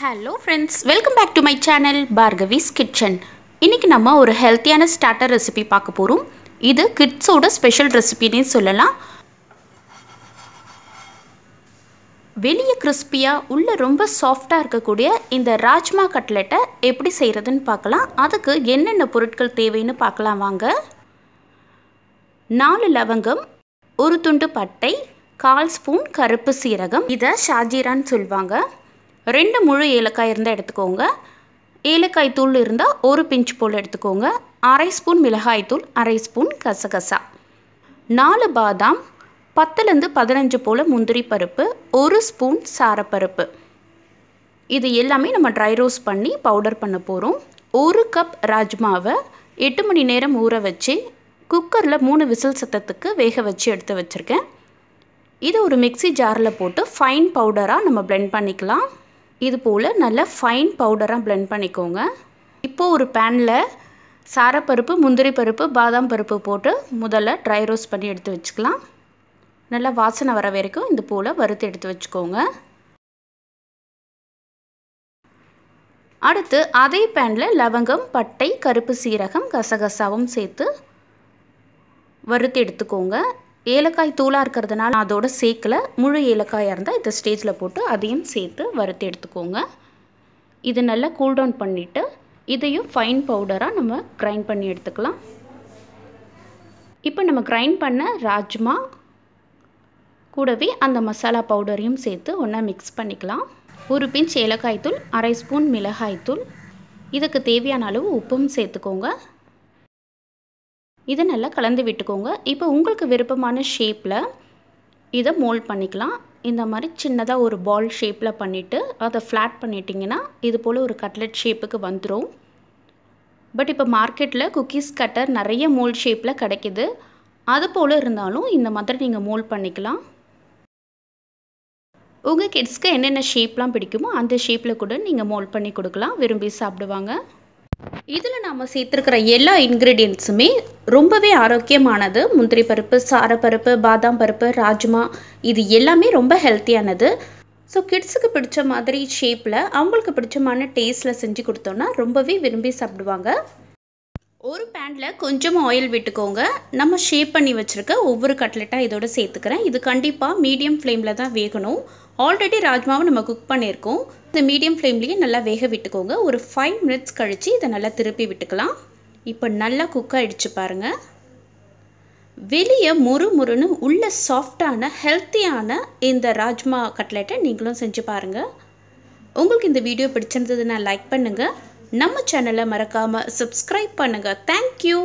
hello friends welcome back to my channel Bhargavi's kitchen இன்றைக்கி நம்ம ஒரு ஹெல்த்தியான ஸ்டார்டர் ரெசிபி பார்க்க போகிறோம் இது கிட்ஸோட ஸ்பெஷல் ரெசிபின்னே சொல்லலாம் வெளியே கிறிஸ்பியாக உள்ளே ரொம்ப சாஃப்டாக இருக்கக்கூடிய இந்த ராஜ்மா கட்லெட்டை எப்படி செய்கிறதுன்னு பார்க்கலாம் அதுக்கு என்னென்ன பொருட்கள் தேவைன்னு பார்க்கலாம் வாங்க நாலு லவங்கம் ஒரு துண்டு பட்டை கால் ஸ்பூன் கருப்பு சீரகம் இதை ஷாஜீரான்னு சொல்லுவாங்க ரெண்டு முழு ஏலக்காய் இருந்தால் எடுத்துக்கோங்க ஏலக்காய் தூள் இருந்தால் ஒரு பிஞ்ச் போல் எடுத்துக்கோங்க அரை ஸ்பூன் மிளகாய் தூள் அரை ஸ்பூன் கசகசா நாலு பாதாம் பத்துலேருந்து பதினஞ்சு போல் முந்திரி பருப்பு ஒரு ஸ்பூன் சாரப்பருப்பு இது எல்லாமே நம்ம ட்ரை ரோஸ் பண்ணி பவுடர் பண்ண போகிறோம் ஒரு கப் ராஜ்மாவை எட்டு மணி நேரம் ஊற வச்சு குக்கரில் மூணு விசில் சத்தத்துக்கு வேக வச்சு எடுத்து வச்சுருக்கேன் இது ஒரு மிக்சி ஜாரில் போட்டு ஃபைன் பவுடராக நம்ம பிளெண்ட் பண்ணிக்கலாம் இது போல் நல்லா ஃபைன் பவுடராக பிளெண்ட் பண்ணிக்கோங்க இப்போது ஒரு பேனில் சாரப்பருப்பு முந்திரி பருப்பு பாதாம் பருப்பு போட்டு முதல்ல ட்ரை ரோஸ்ட் பண்ணி எடுத்து வச்சுக்கலாம் நல்லா வாசனை வர வரைக்கும் இது போல் வறுத்து எடுத்து வச்சுக்கோங்க அடுத்து அதே பேனில் லவங்கம் பட்டை கருப்பு சீரகம் கசகசாவும் சேர்த்து வறுத்து எடுத்துக்கோங்க ஏலக்காய் தூளாக இருக்கிறதுனால அதோட சேர்க்கல முழு ஏலக்காயாக இருந்தால் இந்த ஸ்டேஜில் போட்டு அதையும் சேர்த்து வறுத்து எடுத்துக்கோங்க இது நல்லா கூல்டவுன் பண்ணிவிட்டு இதையும் ஃபைன் பவுடராக நம்ம கிரைண்ட் பண்ணி எடுத்துக்கலாம் இப்போ நம்ம கிரைண்ட் பண்ண ராஜ்மா கூடவே அந்த மசாலா பவுடரையும் சேர்த்து ஒன்றா மிக்ஸ் பண்ணிக்கலாம் ஒரு பிஞ்ச் ஏலக்காய் தூள் அரை ஸ்பூன் மிளகாய் தூள் இதுக்கு தேவையான அளவு உப்பும் சேர்த்துக்கோங்க இதை நல்லா கலந்து விட்டுக்கோங்க இப்போ உங்களுக்கு விருப்பமான ஷேப்பில் இதை மோல்ட் பண்ணிக்கலாம் இந்த மாதிரி சின்னதாக ஒரு பால் ஷேப்பில் பண்ணிவிட்டு அதை ஃப்ளாட் பண்ணிட்டிங்கன்னா இது போல் ஒரு கட்லெட் ஷேப்புக்கு வந்துடும் பட் இப்போ மார்க்கெட்டில் குக்கீஸ் கட்டர் நிறைய மோல்ட் ஷேப்பில் கிடைக்கிது அது போல் இருந்தாலும் இந்த மாதிரி நீங்கள் மோல்ட் பண்ணிக்கலாம் உங்கள் கிட்ஸ்க்கு என்னென்ன ஷேப்லாம் பிடிக்குமோ அந்த ஷேப்பில் கூட நீங்கள் மோல்ட் பண்ணி கொடுக்கலாம் விரும்பி சாப்பிடுவாங்க இதில் நாம் சேர்த்துருக்கிற எல்லா இன்க்ரீடியன்ட்ஸுமே ரொம்பவே ஆரோக்கியமானது முந்திரி பருப்பு சாரப்பருப்பு பாதாம் பருப்பு ராஜ்மா இது எல்லாமே ரொம்ப ஹெல்த்தியானது ஸோ கிட்ஸுக்கு பிடிச்ச மாதிரி ஷேப்பில் அவங்களுக்கு பிடிச்சமான டேஸ்ட்டில் செஞ்சு கொடுத்தோன்னா ரொம்பவே விரும்பி சாப்பிடுவாங்க ஒரு பேனில் கொஞ்சம் ஆயில் விட்டுக்கோங்க நம்ம ஷேப் பண்ணி வச்சுருக்க ஒவ்வொரு கட்லெட்டாக இதோட சேர்த்துக்கிறேன் இது கண்டிப்பாக மீடியம் ஃப்ளேமில் தான் வேகணும் ஆல்ரெடி ராஜ்மாவை நம்ம குக் பண்ணியிருக்கோம் இந்த மீடியம் ஃப்ளேம்லேயே நல்லா வேக விட்டுக்கோங்க ஒரு ஃபைவ் மினிட்ஸ் கழித்து இதை நல்லா திருப்பி விட்டுக்கலாம் இப்போ நல்லா குக் ஆகிடுச்சு பாருங்கள் வெளியே முறு முறுன்னு உள்ள சாஃப்டான ஹெல்த்தியான இந்த ராஜ்மா கட்லெட்டை நீங்களும் செஞ்சு பாருங்கள் உங்களுக்கு இந்த வீடியோ பிடிச்சிருந்ததுன்னா லைக் பண்ணுங்கள் நம்ம சேனலை மறக்காமல் சப்ஸ்கிரைப் பண்ணுங்கள் தேங்க்யூ